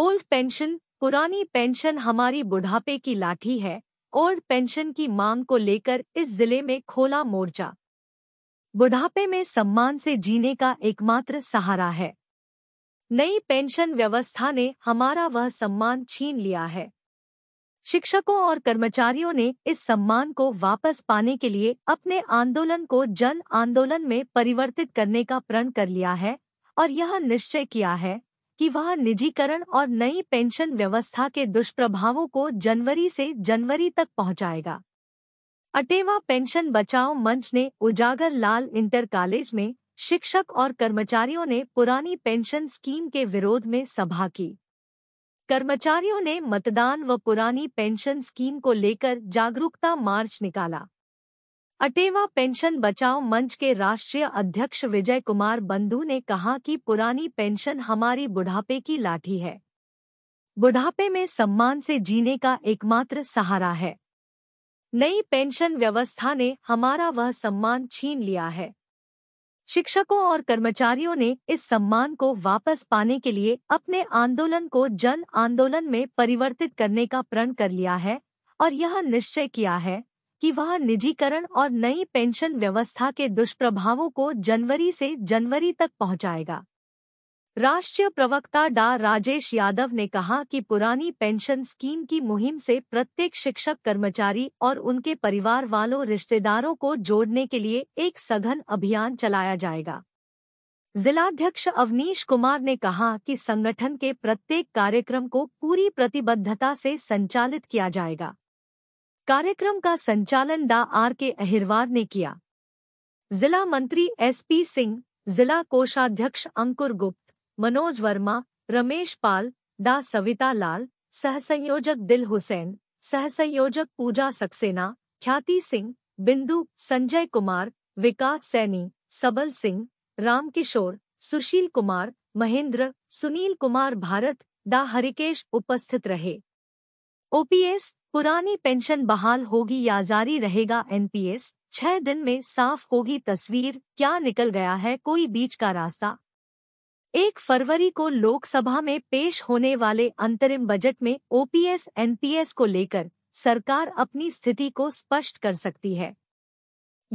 Old pension पुरानी pension हमारी बुढ़ापे की लाठी है ओल्ड पेंशन की मांग को लेकर इस जिले में खोला मोर्चा बुढ़ापे में सम्मान से जीने का एकमात्र सहारा है नई पेंशन व्यवस्था ने हमारा वह सम्मान छीन लिया है शिक्षकों और कर्मचारियों ने इस सम्मान को वापस पाने के लिए अपने आंदोलन को जन आंदोलन में परिवर्तित करने का प्रण कर लिया है और यह निश्चय किया है कि वह निजीकरण और नई पेंशन व्यवस्था के दुष्प्रभावों को जनवरी से जनवरी तक पहुंचाएगा। अटेवा पेंशन बचाओ मंच ने उजागर लाल इंटर कॉलेज में शिक्षक और कर्मचारियों ने पुरानी पेंशन स्कीम के विरोध में सभा की कर्मचारियों ने मतदान व पुरानी पेंशन स्कीम को लेकर जागरूकता मार्च निकाला अटेवा पेंशन बचाओ मंच के राष्ट्रीय अध्यक्ष विजय कुमार बंधु ने कहा कि पुरानी पेंशन हमारी बुढ़ापे की लाठी है बुढ़ापे में सम्मान से जीने का एकमात्र सहारा है नई पेंशन व्यवस्था ने हमारा वह सम्मान छीन लिया है शिक्षकों और कर्मचारियों ने इस सम्मान को वापस पाने के लिए अपने आंदोलन को जन आंदोलन में परिवर्तित करने का प्रण कर लिया है और यह निश्चय किया है कि वह निजीकरण और नई पेंशन व्यवस्था के दुष्प्रभावों को जनवरी से जनवरी तक पहुंचाएगा राष्ट्रीय प्रवक्ता डा राजेश यादव ने कहा कि पुरानी पेंशन स्कीम की मुहिम से प्रत्येक शिक्षक कर्मचारी और उनके परिवार वालों रिश्तेदारों को जोड़ने के लिए एक सघन अभियान चलाया जाएगा जिलाध्यक्ष अवनीश कुमार ने कहा कि संगठन के प्रत्येक कार्यक्रम को पूरी प्रतिबद्धता से संचालित किया जाएगा कार्यक्रम का संचालन डा आर के अहिरवार ने किया जिला मंत्री एसपी सिंह जिला कोषाध्यक्ष अंकुर गुप्त मनोज वर्मा रमेश पाल डा सविता लाल सहसंयोजक दिल हुसैन सहसंयोजक पूजा सक्सेना ख्याति सिंह बिंदु संजय कुमार विकास सैनी सबल सिंह रामकिशोर सुशील कुमार महेंद्र सुनील कुमार भारत डा हरिकेश उपस्थित रहे ओपीएस पुरानी पेंशन बहाल होगी या जारी रहेगा एनपीएस छह दिन में साफ होगी तस्वीर क्या निकल गया है कोई बीच का रास्ता एक फरवरी को लोकसभा में पेश होने वाले अंतरिम बजट में ओपीएस एनपीएस को लेकर सरकार अपनी स्थिति को स्पष्ट कर सकती है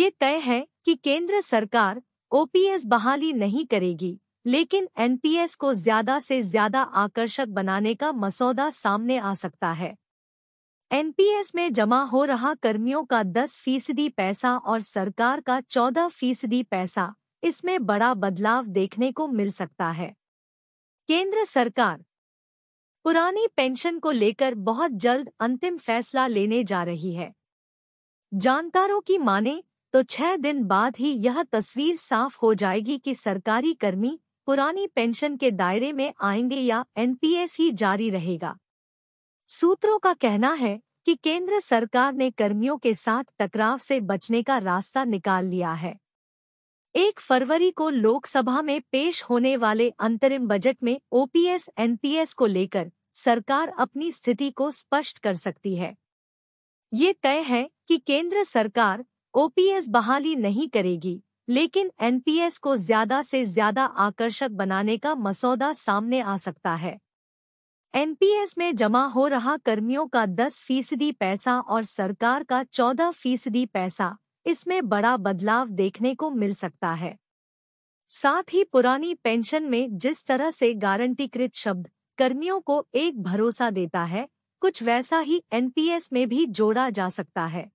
ये तय है कि केंद्र सरकार ओपीएस बहाली नहीं करेगी लेकिन एनपीएस को ज्यादा से ज्यादा आकर्षक बनाने का मसौदा सामने आ सकता है एनपीएस में जमा हो रहा कर्मियों का 10 फीसदी पैसा और सरकार का 14 फीसदी पैसा इसमें बड़ा बदलाव देखने को मिल सकता है केंद्र सरकार पुरानी पेंशन को लेकर बहुत जल्द अंतिम फैसला लेने जा रही है जानकारों की माने तो छह दिन बाद ही यह तस्वीर साफ हो जाएगी कि सरकारी कर्मी पुरानी पेंशन के दायरे में आएंगे या एनपीएस ही जारी रहेगा सूत्रों का कहना है कि केंद्र सरकार ने कर्मियों के साथ टकराव से बचने का रास्ता निकाल लिया है एक फरवरी को लोकसभा में पेश होने वाले अंतरिम बजट में ओपीएस एनपीएस को लेकर सरकार अपनी स्थिति को स्पष्ट कर सकती है ये तय है कि केंद्र सरकार ओपीएस बहाली नहीं करेगी लेकिन एनपीएस को ज्यादा से ज्यादा आकर्षक बनाने का मसौदा सामने आ सकता है एनपीएस में जमा हो रहा कर्मियों का 10 फीसदी पैसा और सरकार का 14 फीसदी पैसा इसमें बड़ा बदलाव देखने को मिल सकता है साथ ही पुरानी पेंशन में जिस तरह से गारंटीकृत शब्द कर्मियों को एक भरोसा देता है कुछ वैसा ही एनपीएस में भी जोड़ा जा सकता है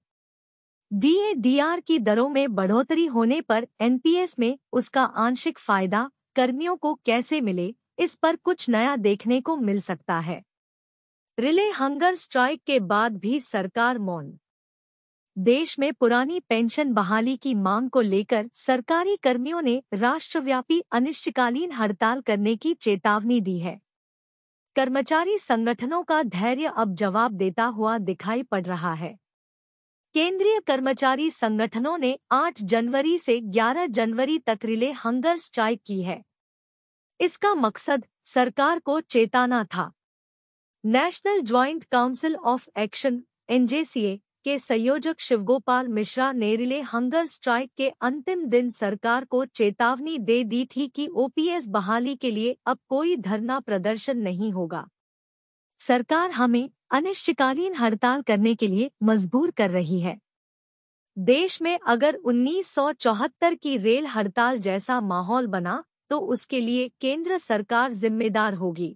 डीएडीआर की दरों में बढ़ोतरी होने पर एनपीएस में उसका आंशिक फायदा कर्मियों को कैसे मिले इस पर कुछ नया देखने को मिल सकता है रिले हंगर स्ट्राइक के बाद भी सरकार मौन देश में पुरानी पेंशन बहाली की मांग को लेकर सरकारी कर्मियों ने राष्ट्रव्यापी अनिश्चितकालीन हड़ताल करने की चेतावनी दी है कर्मचारी संगठनों का धैर्य अब जवाब देता हुआ दिखाई पड़ रहा है केंद्रीय कर्मचारी संगठनों ने 8 जनवरी से 11 जनवरी तक रिले हंगर स्ट्राइक की है इसका मकसद सरकार को चेताना था national joint council of action NJCA के संयोजक शिवगोपाल मिश्रा ने रिले हंगर स्ट्राइक के अंतिम दिन सरकार को चेतावनी दे दी थी कि ओपीएस बहाली के लिए अब कोई धरना प्रदर्शन नहीं होगा सरकार हमें अनिश्चितकालीन हड़ताल करने के लिए मजबूर कर रही है देश में अगर 1974 की रेल हड़ताल जैसा माहौल बना तो उसके लिए केंद्र सरकार जिम्मेदार होगी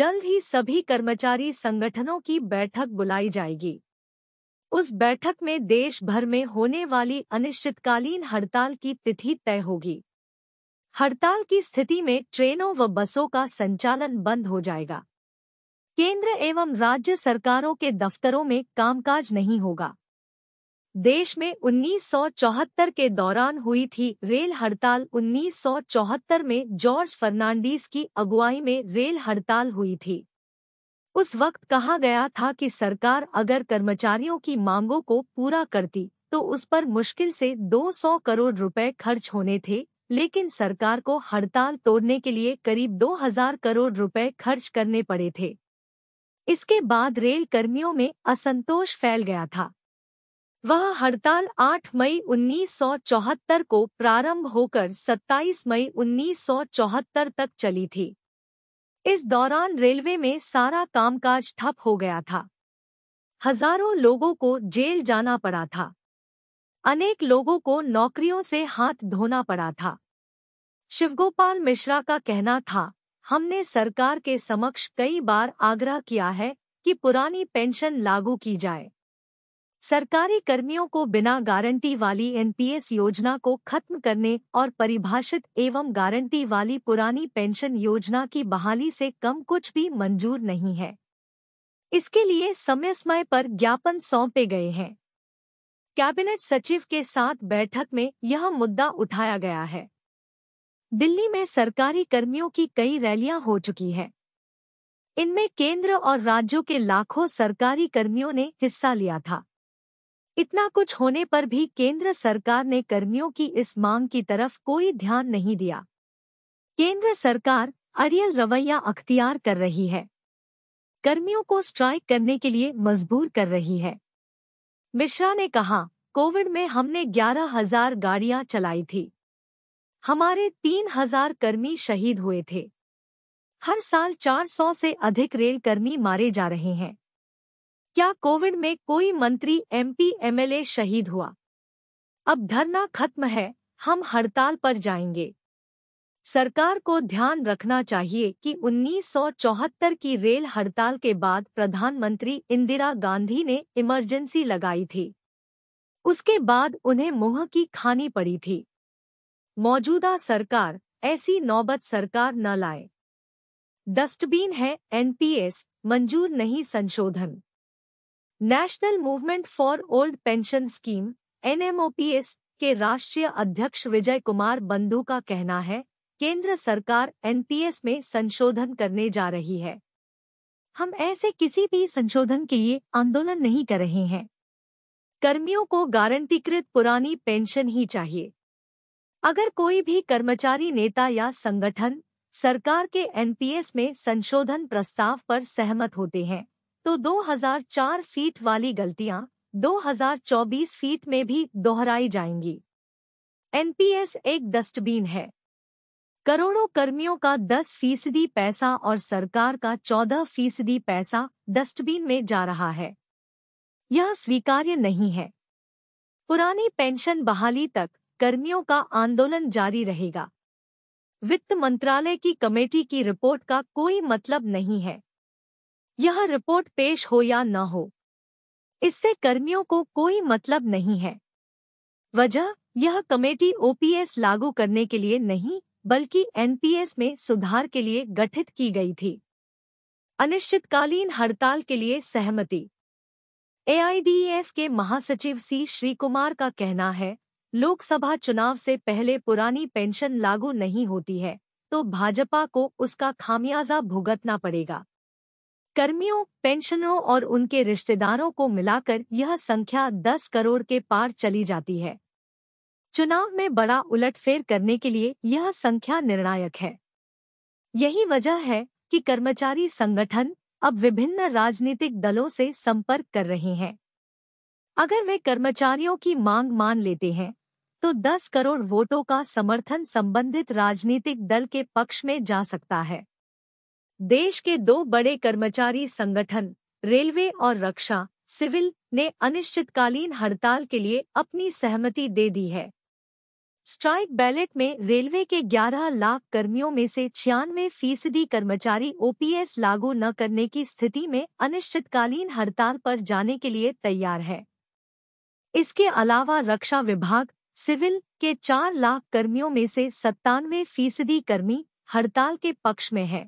जल्द ही सभी कर्मचारी संगठनों की बैठक बुलाई जाएगी उस बैठक में देश भर में होने वाली अनिश्चितकालीन हड़ताल की तिथि तय होगी हड़ताल की स्थिति में ट्रेनों व बसों का संचालन बंद हो जाएगा केंद्र एवं राज्य सरकारों के दफ्तरों में कामकाज नहीं होगा देश में 1974 के दौरान हुई थी रेल हड़ताल 1974 में जॉर्ज फर्नांडीज की अगुवाई में रेल हड़ताल हुई थी उस वक्त कहा गया था कि सरकार अगर कर्मचारियों की मांगों को पूरा करती तो उस पर मुश्किल से 200 करोड़ रुपए खर्च होने थे लेकिन सरकार को हड़ताल तोड़ने के लिए करीब 2000 करोड़ रुपए खर्च करने पड़े थे इसके बाद रेल कर्मियों में असंतोष फैल गया था वह हड़ताल 8 मई 1974 को प्रारंभ होकर 27 मई 1974 तक चली थी इस दौरान रेलवे में सारा कामकाज ठप हो गया था हजारों लोगों को जेल जाना पड़ा था अनेक लोगों को नौकरियों से हाथ धोना पड़ा था शिवगोपाल मिश्रा का कहना था हमने सरकार के समक्ष कई बार आग्रह किया है कि पुरानी पेंशन लागू की जाए सरकारी कर्मियों को बिना गारंटी वाली एनपीएस योजना को खत्म करने और परिभाषित एवं गारंटी वाली पुरानी पेंशन योजना की बहाली से कम कुछ भी मंजूर नहीं है इसके लिए समय समय पर ज्ञापन सौंपे गए हैं कैबिनेट सचिव के साथ बैठक में यह मुद्दा उठाया गया है दिल्ली में सरकारी कर्मियों की कई रैलियां हो चुकी हैं इनमें केंद्र और राज्यों के लाखों सरकारी कर्मियों ने हिस्सा लिया था इतना कुछ होने पर भी केंद्र सरकार ने कर्मियों की इस मांग की तरफ कोई ध्यान नहीं दिया केंद्र सरकार अड़ियल रवैया अख्तियार कर रही है कर्मियों को स्ट्राइक करने के लिए मजबूर कर रही है मिश्रा ने कहा कोविड में हमने ग्यारह हजार गाड़ियां चलाई थी हमारे तीन हजार कर्मी शहीद हुए थे हर साल 400 से अधिक रेल कर्मी मारे जा रहे हैं क्या कोविड में कोई मंत्री एमपी एमएलए शहीद हुआ अब धरना खत्म है हम हड़ताल पर जाएंगे सरकार को ध्यान रखना चाहिए कि 1974 की रेल हड़ताल के बाद प्रधानमंत्री इंदिरा गांधी ने इमरजेंसी लगाई थी उसके बाद उन्हें मुंह की खानी पड़ी थी मौजूदा सरकार ऐसी नौबत सरकार न लाए डस्टबीन है एनपीएस मंजूर नहीं संशोधन national movement for old pension scheme NMOPS के राष्ट्रीय अध्यक्ष विजय कुमार बंधु का कहना है केंद्र सरकार एनपीएस में संशोधन करने जा रही है हम ऐसे किसी भी संशोधन के लिए आंदोलन नहीं कर रहे हैं कर्मियों को गारंटीकृत पुरानी पेंशन ही चाहिए अगर कोई भी कर्मचारी नेता या संगठन सरकार के एनपीएस में संशोधन प्रस्ताव पर सहमत होते हैं तो 2004 फीट वाली गलतियां 2024 फीट में भी दोहराई जाएंगी एनपीएस एक डस्टबिन है करोड़ों कर्मियों का 10 फीसदी पैसा और सरकार का 14 फीसदी पैसा डस्टबिन में जा रहा है यह स्वीकार्य नहीं है पुरानी पेंशन बहाली तक कर्मियों का आंदोलन जारी रहेगा वित्त मंत्रालय की कमेटी की रिपोर्ट का कोई मतलब नहीं है यह रिपोर्ट पेश हो या न हो इससे कर्मियों को कोई मतलब नहीं है वजह यह कमेटी ओपीएस लागू करने के लिए नहीं बल्कि एनपीएस में सुधार के लिए गठित की गई थी अनिश्चितकालीन हड़ताल के लिए सहमति एआईडीएफ के महासचिव सी श्रीकुमार का कहना है लोकसभा चुनाव से पहले पुरानी पेंशन लागू नहीं होती है तो भाजपा को उसका खामियाजा भुगतना पड़ेगा कर्मियों पेंशनरों और उनके रिश्तेदारों को मिलाकर यह संख्या 10 करोड़ के पार चली जाती है चुनाव में बड़ा उलटफेर करने के लिए यह संख्या निर्णायक है यही वजह है कि कर्मचारी संगठन अब विभिन्न राजनीतिक दलों से संपर्क कर रहे हैं अगर वे कर्मचारियों की मांग मान लेते हैं तो 10 करोड़ वोटों का समर्थन संबंधित राजनीतिक दल के पक्ष में जा सकता है देश के दो बड़े कर्मचारी संगठन रेलवे और रक्षा सिविल ने अनिश्चितकालीन हड़ताल के लिए अपनी सहमति दे दी है स्ट्राइक बैलेट में रेलवे के 11 लाख कर्मियों में से छियानवे फीसदी कर्मचारी ओपीएस लागू न करने की स्थिति में अनिश्चितकालीन हड़ताल पर जाने के लिए तैयार है इसके अलावा रक्षा विभाग सिविल के चार लाख कर्मियों में से सत्तानवे फीसदी कर्मी हड़ताल के पक्ष में है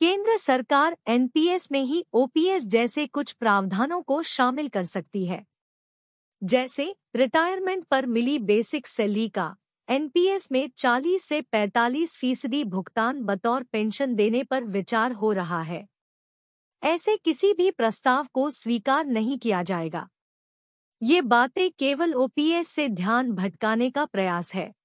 केंद्र सरकार एनपीएस में ही ओपीएस जैसे कुछ प्रावधानों को शामिल कर सकती है जैसे रिटायरमेंट पर मिली बेसिक सैलरी का एनपीएस में 40 से 45 फीसदी भुगतान बतौर पेंशन देने पर विचार हो रहा है ऐसे किसी भी प्रस्ताव को स्वीकार नहीं किया जाएगा ये बातें केवल ओपीएस से ध्यान भटकाने का प्रयास है